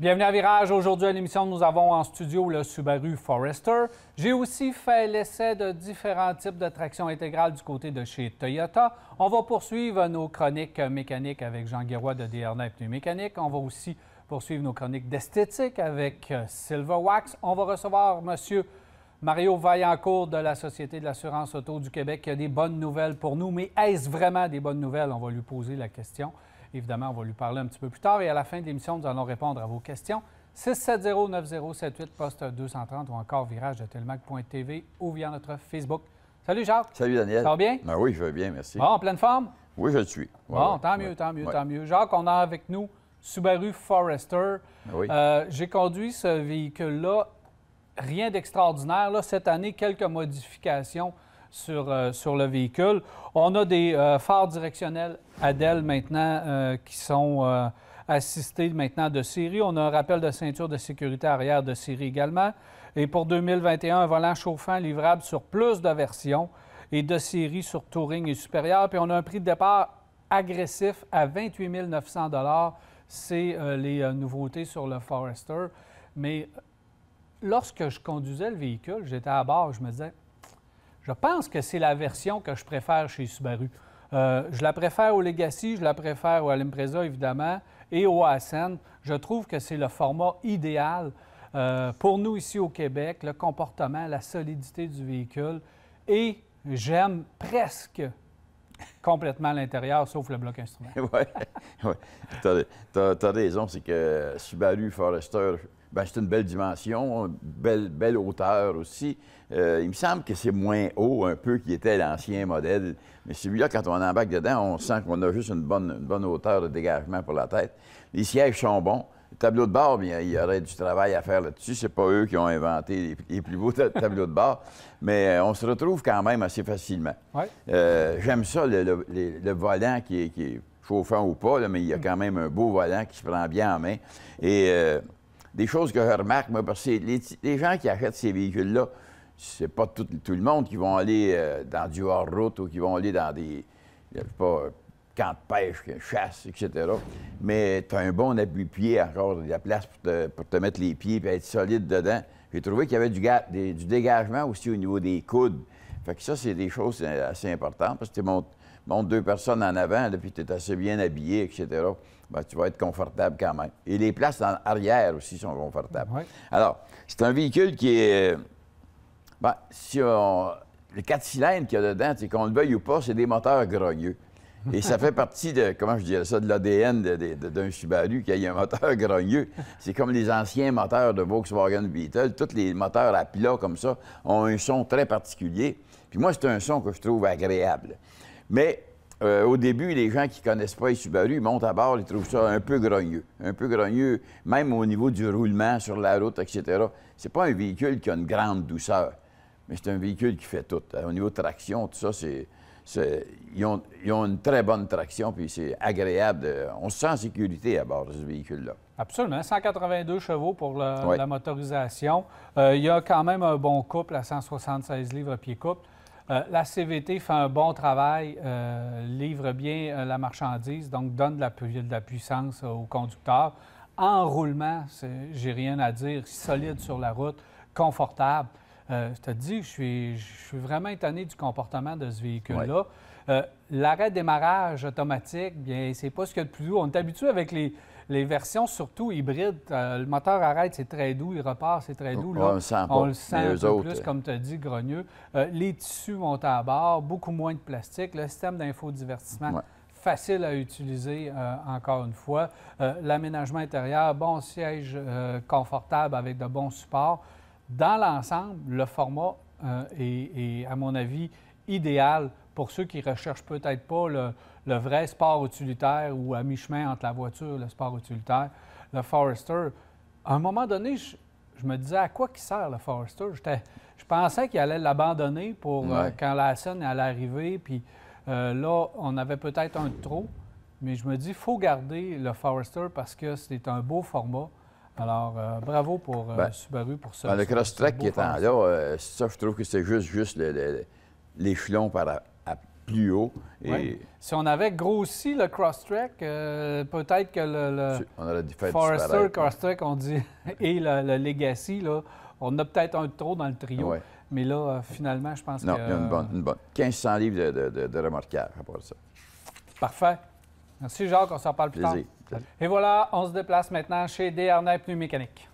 Bienvenue à Virage. Aujourd'hui, à l'émission, nous avons en studio le Subaru Forester. J'ai aussi fait l'essai de différents types de traction intégrale du côté de chez Toyota. On va poursuivre nos chroniques mécaniques avec Jean Guérois de DRN Mécanique. On va aussi poursuivre nos chroniques d'esthétique avec euh, Silverwax. On va recevoir Monsieur Mario Vaillancourt de la Société de l'assurance auto du Québec qui a des bonnes nouvelles pour nous. Mais est-ce vraiment des bonnes nouvelles? On va lui poser la question. Évidemment, on va lui parler un petit peu plus tard. Et à la fin de l'émission, nous allons répondre à vos questions. 670-9078, poste 230 ou encore virage de telmac.tv ou via notre Facebook. Salut Jacques. Salut Daniel. Ça va bien? Ben oui, je vais bien, merci. en pleine forme? Oui, je le suis. bon, tant mieux, tant mieux, tant mieux. Jacques, on a avec nous Subaru Forester. Ben euh, j'ai conduit ce véhicule-là, rien d'extraordinaire. Cette année, quelques modifications sur, euh, sur le véhicule. On a des euh, phares directionnels Adel maintenant euh, qui sont assistés maintenant de série. On a un rappel de ceinture de sécurité arrière de Siri également. Et pour 2021, un volant chauffant livrable sur plus de versions et de Siri sur Touring et supérieur. Puis on a un prix de départ agressif à 28 900 C'est les nouveautés sur le Forester. Mais lorsque je conduisais le véhicule, j'étais à bord, je me disais, je pense que c'est la version que je préfère chez Subaru. Euh, je la préfère au Legacy, je la préfère au Alimpreza, évidemment, et au Ascend. Je trouve que c'est le format idéal euh, pour nous ici au Québec, le comportement, la solidité du véhicule. Et j'aime presque complètement l'intérieur, sauf le bloc instrument. oui, ouais. Tu as, as, raison, c'est que Subaru Forester ben, c'est une belle dimension, belle, belle hauteur aussi. Euh, il me semble que c'est moins haut un peu qu'il était l'ancien modèle. Mais celui-là, quand on embarque dedans, on sent qu'on a juste une bonne, bonne hauteur de dégagement pour la tête. Les sièges sont bons. Le tableau de bord, bien, il y aurait du travail à faire là-dessus. C'est pas eux qui ont inventé les, plus beaux tableaux de bord, mais euh, on se retrouve quand même assez facilement. Euh, j'aime ça, le, volant qui est, chauffant ou pas, mais il y a quand même un beau volant qui se prend bien en main. Et des choses que je remarque, moi, parce que les, gens qui achètent ces véhicules-là, c'est pas tout, le monde qui vont aller euh, dans du hors-route ou qui vont aller dans des, je pas, camps de pêche, chasse, etc. Mais tu as un bon appui-pied encore, de la place pour te, mettre les pieds et être solide dedans. J'ai trouvé qu'il y avait du, du, dégagement aussi au niveau des coudes. Fait que ça, c'est des choses euh, assez importantes parce que tu montes, deux personnes en avant, et puis tu es assez bien habillé, etc. Ben, tu vas être confortable quand même. Et les places en arrière aussi sont confortables. Alors, c'est un véhicule qui est. Euh, ben, si on... Le 4 cylindres qu'il y a dedans, qu'on le veuille ou pas, c'est des moteurs grogneux. Et ça fait partie de, comment je dirais ça, de l'ADN d'un Subaru qui a un moteur grogneux. C'est comme les anciens moteurs de Volkswagen Beetle. Tous les moteurs à plat comme ça ont un son très particulier. Puis moi, c'est un son que je trouve agréable. Mais euh, au début, les gens qui ne connaissent pas les Subaru, montent à bord, ils trouvent ça un peu grogneux. Un peu grogneux, même au niveau du roulement sur la route, etc. C'est pas un véhicule qui a une grande douceur, mais c'est un véhicule qui fait tout. Euh, au niveau de traction, tout ça, c'est ils ont, une très bonne traction, puis c'est agréable. on sent en sécurité à bord de ce véhicule-là. Absolument. 182 chevaux pour la motorisation. Euh, il y a quand même un bon couple à 176 livres pied-couple. Euh, la CVT fait un bon travail, euh, livre bien la marchandise, donc donne de la, de la puissance au conducteur. Enroulement, j'ai rien à dire, solide sur la route, confortable. Euh, je te dis, je suis, vraiment étonné du comportement de ce véhicule-là. Euh, l'arrêt démarrage automatique, bien, c'est pas ce qu'il y a de plus doux. On est habitué avec les, versions, surtout hybrides. Euh, le moteur arrête, c'est très doux, il repart, c'est très doux. on le sent, un peu plus, comme tu as dit, grogneux. les tissus montent à bord, beaucoup moins de plastique. Le système d'infodivertissement. facile à utiliser, encore une fois. L'aménagement intérieur, bon siège confortable avec de bons supports dans l'ensemble, le format euh, est, à mon avis, idéal pour ceux qui recherchent peut-être pas le, vrai sport utilitaire ou à mi-chemin entre la voiture et le sport utilitaire. Le Forester, à un moment donné, je, me disais à quoi qui sert le Forester. Je pensais qu'il allait l'abandonner pour euh, quand la scène allait arriver. Puis euh, là, on avait peut-être un de trop. Mais je me dis, faut garder le Forester parce que c'est un beau format. Alors, euh, bravo pour euh, ben, Subaru pour ça. Ben, le cross-track qui est en là, euh, ça, je trouve que c'est juste, juste l'échelon par, à, plus haut. Si on avait grossi le cross-track, peut-être que le, Forester cross on dit, et le, Legacy, on a peut-être un trop dans le trio. Mais là, finalement, je pense que... Non, il y a une bonne, 1500 livres de, de, de remorquage à part ça. Parfait. Merci Jacques, on s'en parle plus tard. Et voilà, on se déplace maintenant chez Desharnais mécanique.